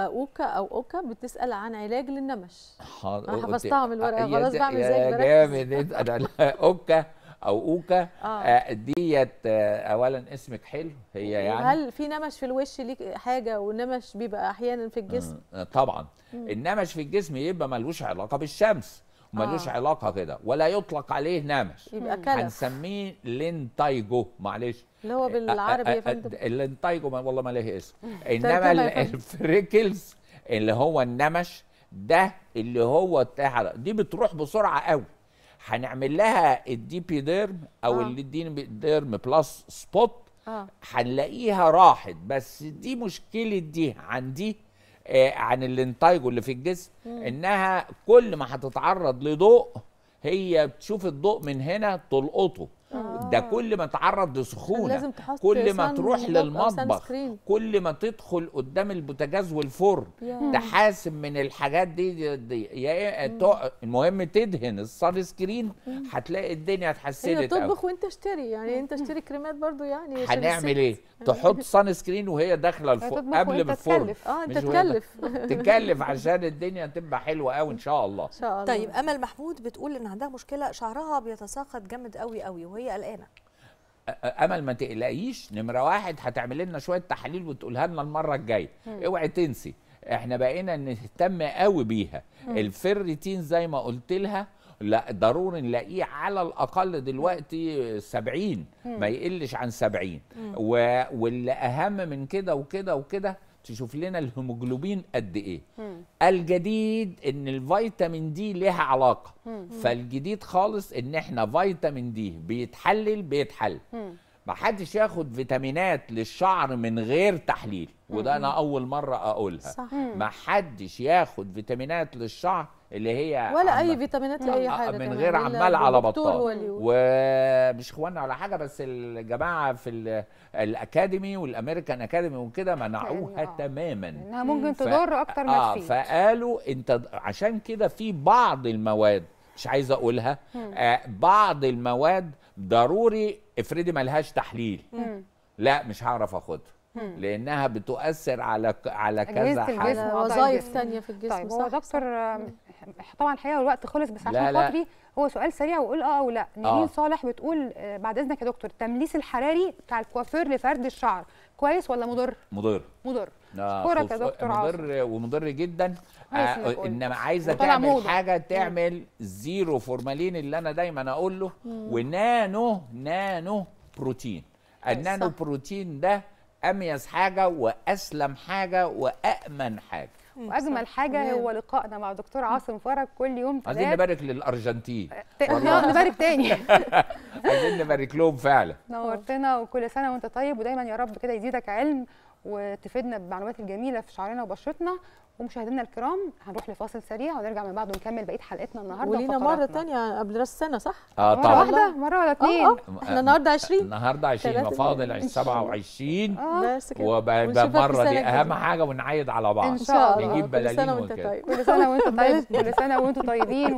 اوكا او اوكا بتسال عن علاج للنمش حاضر انا حفظتها من الورقه خلاص بعمل زي جامد انا اوكا او اوكا آه. آه، ديت آه، اولا اسمك حلو هي يعني هل في نمش في الوش ليك حاجه ونمش بيبقى احيانا في الجسم آه. آه، طبعا مم. النمش في الجسم يبقى ملوش علاقه بالشمس ملوش آه. علاقه كده ولا يطلق عليه نمش يبقى كلف هنسميه لينتايجو معلش اللي هو بالعربي آه، آه، يا فندم اللينتايجو آه، والله ما ليه اسم انما الفريكلز اللي هو النمش ده اللي هو التحرق دي بتروح بسرعه قوي هنعمل لها الدي بي ديرم او آه. الدي ديرم بلس سبوت هنلاقيها آه. راحت بس دي مشكله دي عن دي آه، عن الانتايجو اللي في الجسم انها كل ما هتتعرض لضوء هي بتشوف الضوء من هنا تلقطه ده آه. كل ما تعرض لسخونه لازم تحط كل ما تروح للمطبخ كل ما تدخل قدام البوتاجاز والفرن تحاسب من الحاجات دي, دي يا إيه، المهم تدهن الصن سكرين هتلاقي الدنيا اتحسنت قوي تطبخ وانت اشتري يعني انت اشتري كريمات برضو يعني هنعمل ايه تحط صن سكرين وهي داخله الفرن قبل ما الفرن اه انت تكلف تكلف عشان الدنيا تبقى حلوه قوي ان شاء الله طيب امل محمود بتقول ان عندها مشكله شعرها بيتساقط جامد قوي قوي وهي قلقانه امل ما تقلقيش نمره واحد هتعمل لنا شويه تحاليل وتقولها لنا المره الجايه اوعي تنسي احنا بقينا نهتم قوي بيها الفيرتين زي ما قلت لها لا ضروري نلاقيه على الاقل دلوقتي 70 ما يقلش عن 70 واللي اهم من كده وكده وكده تشوف لنا الهيموجلوبين قد ايه مم. الجديد ان الفيتامين دي لها علاقه مم. فالجديد خالص ان احنا فيتامين دي بيتحلل بيتحل ما حدش ياخد فيتامينات للشعر من غير تحليل وده انا اول مره اقولها ما حدش ياخد فيتامينات للشعر اللي هي ولا عم... اي فيتامينات لاي آه، حاجه من غير عمال على بطال ومش اخواننا ولا حاجه بس الجماعه في الاكاديمي والامريكان اكاديمي وكده منعوها آه. تماما انها ممكن ف... تضر اكتر ما آه، تفيد اه فقالوا انت عشان كده في بعض المواد مش عايز اقولها آه بعض المواد ضروري افرضي ملهاش تحليل مم. لا مش هعرف اخدها لانها بتؤثر على على كذا حاجه وظائف ثانيه في الجسم طيب صح هو دكتور طبعا الحقيقه الوقت خلص بس عشان خاطري هو سؤال سريع وقول اه او لا نيرين آه. صالح بتقول آه، بعد اذنك يا دكتور التمليس الحراري بتاع الكوافير لفرد الشعر كويس ولا مضر مضر مضر اشكرك آه، يا دكتور مضر ومضر جدا آه انما عايزه تعمل موضة. حاجه تعمل زيرو فورمالين اللي انا دايما اقول له ونانو نانو بروتين طيب، النانو بروتين ده اميز حاجه واسلم حاجه وامن حاجه واجمل حاجه هو لقائنا مع دكتور عاصم فرج كل يوم ثلاث عايزين نبارك للارجنتين أه، اه، نبارك تاني عايزين نبارك لهم فعلا نورتنا وكل سنه وانت طيب ودايما يا رب كده يزيدك علم وتفيدنا بالمعلومات الجميله في شعرنا وبشرتنا ومشاهدينا الكرام هنروح لفاصل سريع ونرجع من بعده نكمل بقيه حلقتنا النهارده ولينا مره ثانيه قبل راس السنه صح؟ اه طبعا مره واحده مره ولا اثنين اه, آه. احنا النهارده 20 النهارده 20 فاضل 27 اه المره دي اهم حاجه ونعيد على بعض ان شاء الله نجيب بلالين طيب. كل سنه وانتم طيب كل سنه وانتم طيبين